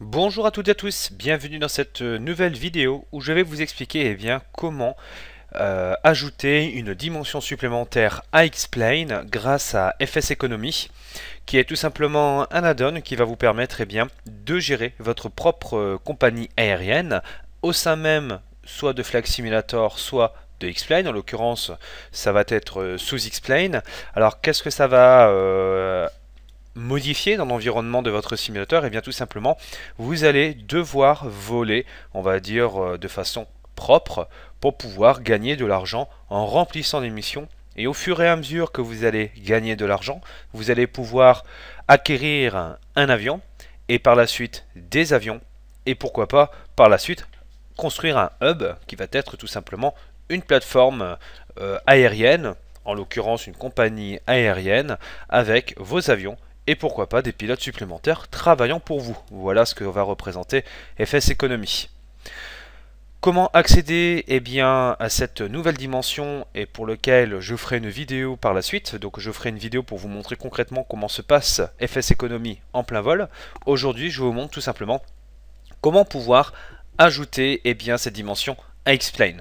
Bonjour à toutes et à tous, bienvenue dans cette euh, nouvelle vidéo où je vais vous expliquer eh bien, comment euh, ajouter une dimension supplémentaire à X-Plane grâce à FS Economy qui est tout simplement un add-on qui va vous permettre eh bien, de gérer votre propre euh, compagnie aérienne au sein même soit de Flag Simulator, soit de X-Plane en l'occurrence ça va être sous X-Plane Alors qu'est-ce que ça va modifier dans l'environnement de votre simulateur, et eh bien tout simplement, vous allez devoir voler, on va dire euh, de façon propre, pour pouvoir gagner de l'argent en remplissant des missions. Et au fur et à mesure que vous allez gagner de l'argent, vous allez pouvoir acquérir un avion, et par la suite des avions, et pourquoi pas par la suite construire un hub qui va être tout simplement une plateforme euh, aérienne, en l'occurrence une compagnie aérienne, avec vos avions et pourquoi pas des pilotes supplémentaires travaillant pour vous. Voilà ce que va représenter FS Economy. Comment accéder eh bien, à cette nouvelle dimension et pour lequel je ferai une vidéo par la suite. Donc je ferai une vidéo pour vous montrer concrètement comment se passe FS Economy en plein vol. Aujourd'hui je vous montre tout simplement comment pouvoir ajouter eh bien, cette dimension à Explain.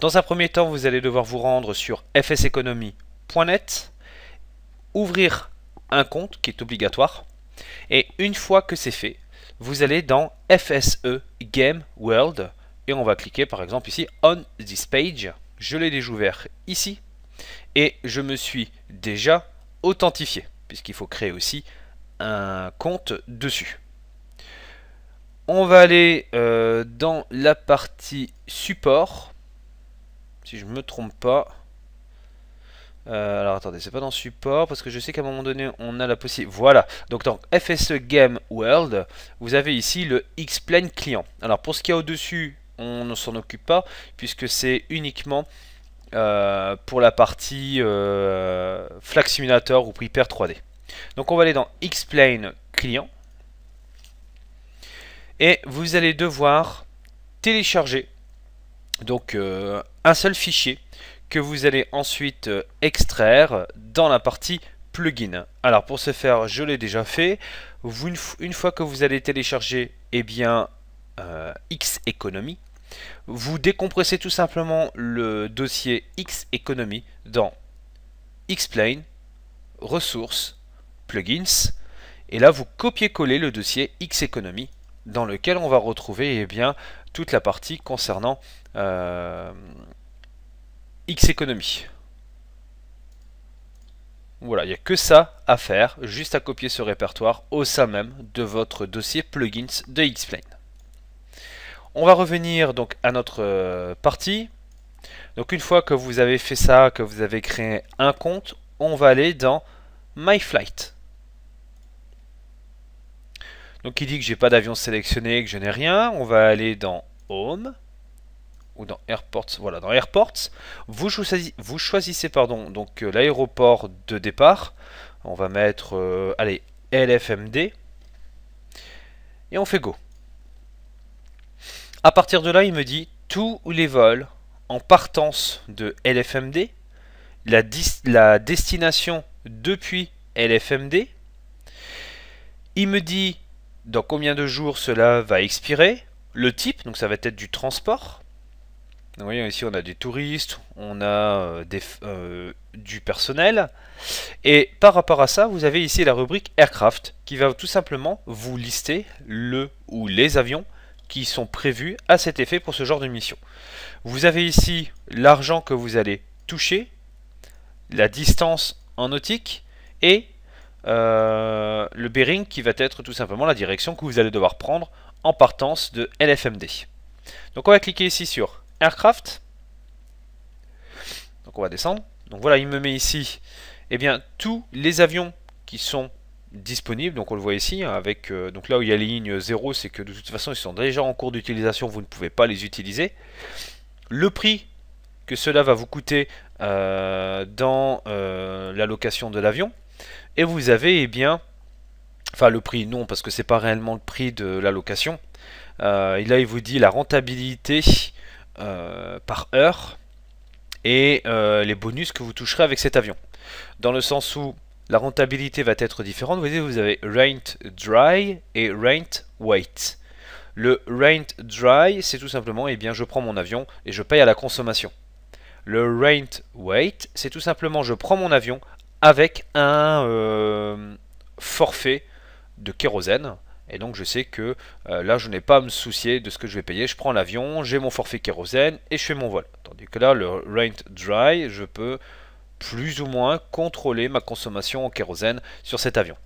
Dans un premier temps vous allez devoir vous rendre sur fseconomy.net, ouvrir un compte qui est obligatoire. Et une fois que c'est fait, vous allez dans FSE Game World et on va cliquer par exemple ici On This Page. Je l'ai déjà ouvert ici et je me suis déjà authentifié puisqu'il faut créer aussi un compte dessus. On va aller euh, dans la partie support. Si je ne me trompe pas, euh, alors attendez, c'est pas dans support parce que je sais qu'à un moment donné on a la possibilité. Voilà, donc dans FSE Game World, vous avez ici le X-Plane client. Alors pour ce qu'il y a au-dessus, on ne s'en occupe pas puisque c'est uniquement euh, pour la partie euh, Simulator ou Prepare 3D. Donc on va aller dans X-Plane client et vous allez devoir télécharger donc euh, un seul fichier que vous allez ensuite euh, extraire dans la partie plugin. Alors pour ce faire, je l'ai déjà fait. Vous, une, fois que vous allez télécharger eh bien, euh, X Economy, vous décompressez tout simplement le dossier X Economy dans Xplane, Ressources, Plugins, et là vous copiez-collez le dossier X Economy dans lequel on va retrouver eh bien, toute la partie concernant euh, X Voilà, il n'y a que ça à faire, juste à copier ce répertoire au sein même de votre dossier plugins de Xplane. On va revenir donc à notre euh, partie. Donc une fois que vous avez fait ça, que vous avez créé un compte, on va aller dans My Flight. Donc il dit que j'ai pas d'avion sélectionné, que je n'ai rien. On va aller dans Home ou dans Airports, voilà, dans Airports, vous, choisissez, pardon, donc euh, l'aéroport de départ. On va mettre, euh, allez, LFMD. Et on fait Go. À partir de là, il me dit tous les vols en partance de LFMD, la, la destination depuis LFMD. Il me dit dans combien de jours cela va expirer, le type, donc ça va être du transport. Voyons ici on a des touristes, on a euh, euh, du personnel. Et par rapport à ça, vous avez ici la rubrique Aircraft qui va tout simplement vous lister le ou les avions qui sont prévus à cet effet pour ce genre de mission. Vous avez ici l'argent que vous allez toucher, la distance en nautique et euh, le bearing qui va être tout simplement la direction que vous allez devoir prendre en partance de LFMD. Donc on va cliquer ici sur aircraft. Donc on va descendre. Donc voilà, il me met ici et eh bien, tous les avions qui sont disponibles. Donc on le voit ici, hein, avec euh, donc là où il y a les lignes 0, c'est que de toute façon ils sont déjà en cours d'utilisation, vous ne pouvez pas les utiliser. Le prix que cela va vous coûter euh, dans euh, la location de l'avion. Et vous avez eh bien, enfin le prix non parce que c'est pas réellement le prix de la location. là il vous dit la rentabilité euh, par heure et euh, les bonus que vous toucherez avec cet avion. Dans le sens où la rentabilité va être différente. Vous vous avez Rent Dry et Rent Wait. Le Rent Dry, c'est tout simplement, eh bien, je prends mon avion et je paye à la consommation. Le Rent Wait, c'est tout simplement, je prends mon avion avec un euh, forfait de kérosène et donc je sais que euh, là je n'ai pas à me soucier de ce que je vais payer. Je prends l'avion, j'ai mon forfait kérosène et je fais mon vol. Tandis que là le Rent Dry, je peux plus ou moins contrôler ma consommation en kérosène sur cet avion.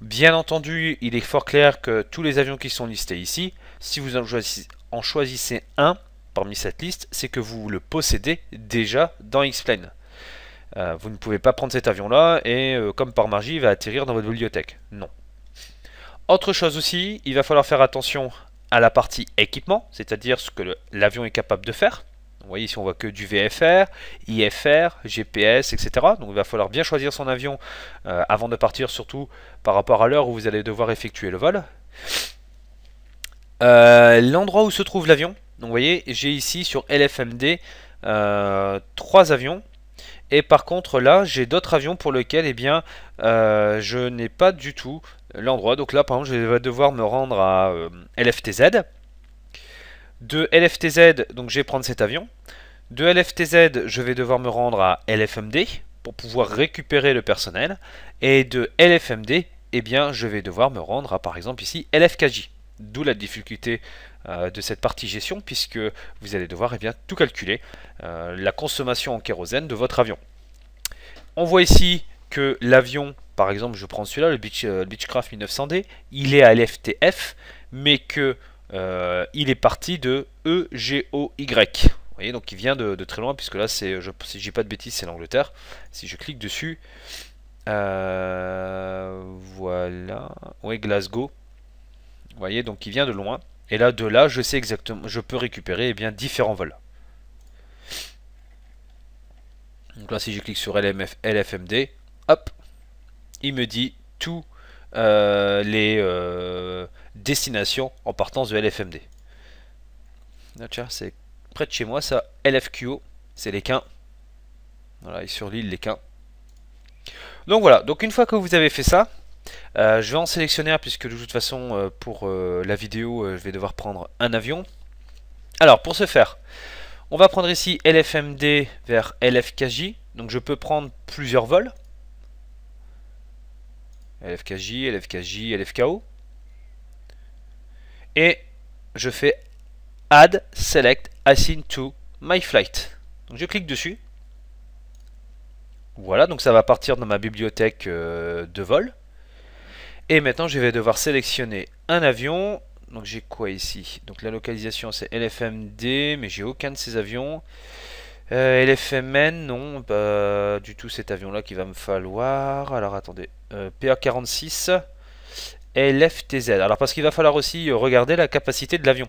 Bien entendu, il est fort clair que tous les avions qui sont listés ici, si vous en choisissez un parmi cette liste, c'est que vous le possédez déjà dans X-Plane. Euh, vous ne pouvez pas prendre cet avion-là et, euh, comme par magie, il va atterrir dans votre bibliothèque. Non, autre chose aussi, il va falloir faire attention à la partie équipement, c'est-à-dire ce que l'avion est capable de faire. Vous voyez ici on voit que du VFR, IFR, GPS, etc. Donc il va falloir bien choisir son avion euh, avant de partir, surtout par rapport à l'heure où vous allez devoir effectuer le vol. Euh, l'endroit où se trouve l'avion, donc vous voyez j'ai ici sur LFMD euh, 3 avions. Et par contre là j'ai d'autres avions pour lesquels eh bien, euh, je n'ai pas du tout l'endroit. Donc là, par exemple, je vais devoir me rendre à euh, LFTZ. De LFTZ, donc je vais prendre cet avion. De LFTZ, je vais devoir me rendre à LFMD pour pouvoir récupérer le personnel. Et de LFMD, eh bien, je vais devoir me rendre à, par exemple, ici, LFKJ. D'où la difficulté euh, de cette partie gestion, puisque vous allez devoir eh bien, tout calculer, euh, la consommation en kérosène de votre avion. On voit ici que l'avion, par exemple, je prends celui-là, le, euh, Beechcraft 1900D, il est à l'FTF, mais que euh, il est parti de EGOY. Vous voyez, donc il vient de, très loin, puisque là, c'est, je, si dis pas de bêtises, c'est l'Angleterre. Si je clique dessus, euh, voilà, ouais, Glasgow. Vous voyez, donc il vient de loin. Et là, de là, je sais exactement, je peux récupérer eh bien, différents vols. Donc là, si je clique sur LMF, LFMD, hop, il me dit tous euh, les euh, destinations en partance de LFMD. Ah, c'est près de chez moi, ça. LFQO, c'est les quins. Voilà, et sur l'île, les quins. Donc voilà, donc une fois que vous avez fait ça, euh, je vais en sélectionner puisque de toute façon pour la vidéo je vais devoir prendre un avion. Alors pour ce faire, on va prendre ici LFMD vers LFKJ, donc je peux prendre plusieurs vols. LFKJ, LFKJ, LFKO. Et je fais Add, Select, Assign to My Flight. Donc je clique dessus. Voilà, donc ça va partir dans ma bibliothèque euh, de vol. Et maintenant, je vais devoir sélectionner un avion. Donc j'ai quoi ici Donc la localisation, c'est LFMD, mais j'ai aucun de ces avions. Euh, LFMN, non, pas bah, du tout cet avion-là qui va me falloir. Alors attendez, euh, PA46, LFTZ. Alors parce qu'il va falloir aussi euh, regarder la capacité de l'avion.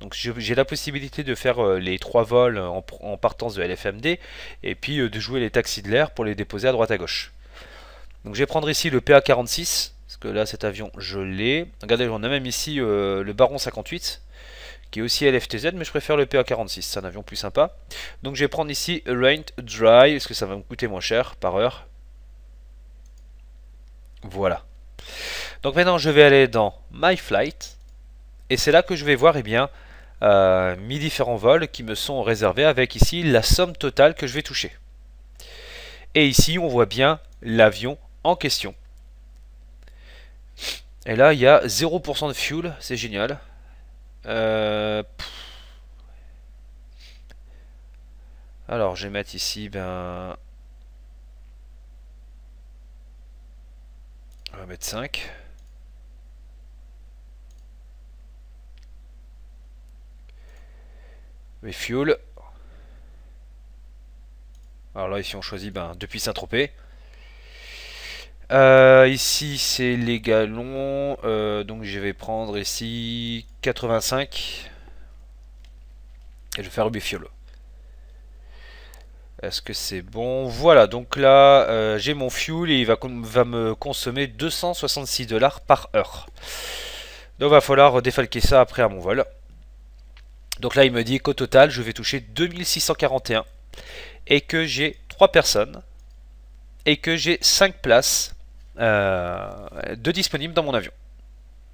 Donc j'ai la possibilité de faire les trois vols en, partance de LFMD et puis de jouer les taxis de l'air pour les déposer à droite à gauche. Donc je vais prendre ici le PA46, parce que là cet avion je l'ai. Regardez, on a même ici le Baron 58 qui est aussi LFTZ, mais je préfère le PA46, c'est un avion plus sympa. Donc je vais prendre ici Rain Dry, parce que ça va me coûter moins cher par heure. Voilà. Donc maintenant je vais aller dans My Flight, et c'est là que je vais voir eh bien, euh, mes différents vols qui me sont réservés avec ici la somme totale que je vais toucher. Et ici on voit bien l'avion en question. Et là il y a 0% de fuel, c'est génial. Euh, Alors, je vais mettre ici, ben... On va mettre 5. Mais fuel. Alors là, ici, on choisit ben, depuis Saint-Tropez. Euh, ici, c'est les galons. Euh, donc, je vais prendre ici 85. Et je vais faire Fioul est-ce que c'est bon Voilà, donc là, euh, j'ai mon fuel et il va, va me consommer 266 dollars par heure. Donc, va falloir défalquer ça après à mon vol. Donc là, il me dit qu'au total, je vais toucher 2641 et que j'ai 3 personnes et que j'ai 5 places euh, de disponibles dans mon avion.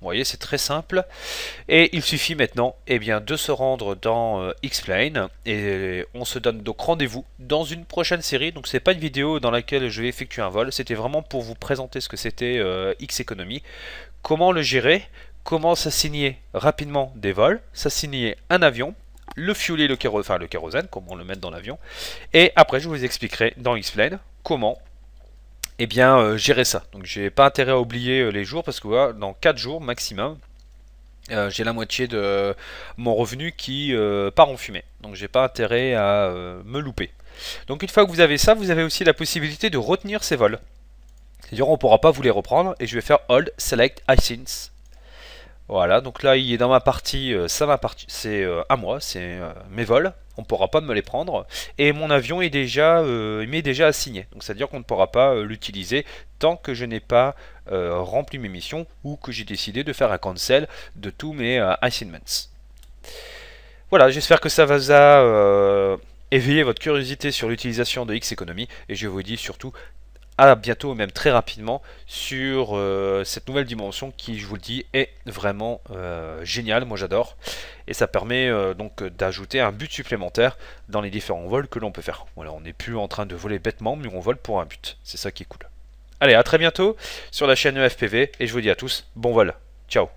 Vous voyez, c'est très simple. Et il suffit maintenant eh bien, de se rendre dans euh, X-Plane. Et on se donne donc rendez-vous dans une prochaine série. Donc c'est pas une vidéo dans laquelle je vais effectuer un vol. C'était vraiment pour vous présenter ce que c'était euh, X-Economy. Comment le gérer Comment s'assigner rapidement des vols S'assigner un avion le fueler, le, kérosène, enfin, le kérosène, comment le mettre dans l'avion. Et après, je vous expliquerai dans X-Plane comment et eh bien, gérer euh, ça. Donc, j'ai pas intérêt à oublier euh, les jours parce que voilà, dans 4 jours maximum, euh, j'ai la moitié de mon revenu qui part en fumée. Donc, j'ai pas intérêt à me louper. Donc, une fois que vous avez ça, vous avez aussi la possibilité de retenir ces vols. C'est-à-dire, on pourra pas vous les reprendre et je vais faire Hold, Select, iSync voilà, donc là il est dans ma partie, euh, ça va partie, c'est euh, à moi, c'est euh, mes vols, on ne pourra pas me les prendre, et mon avion est déjà, il m'est déjà assigné, donc c'est à dire qu'on ne pourra pas l'utiliser tant que je n'ai pas rempli mes missions ou que j'ai décidé de faire un cancel de tous mes assignments. Voilà, j'espère que ça vous a éveillé votre curiosité sur l'utilisation de X Economy, et je vous dis surtout à bientôt, même très rapidement, sur euh, cette nouvelle dimension qui, je vous le dis, est vraiment euh, géniale. Moi, j'adore. Et ça permet euh, donc d'ajouter un but supplémentaire dans les différents vols que l'on peut faire. Voilà, on n'est plus en train de voler bêtement, mais on vole pour un but. C'est ça qui est cool. Allez, à très bientôt sur la chaîne EFPV, et je vous dis à tous, bon vol. Ciao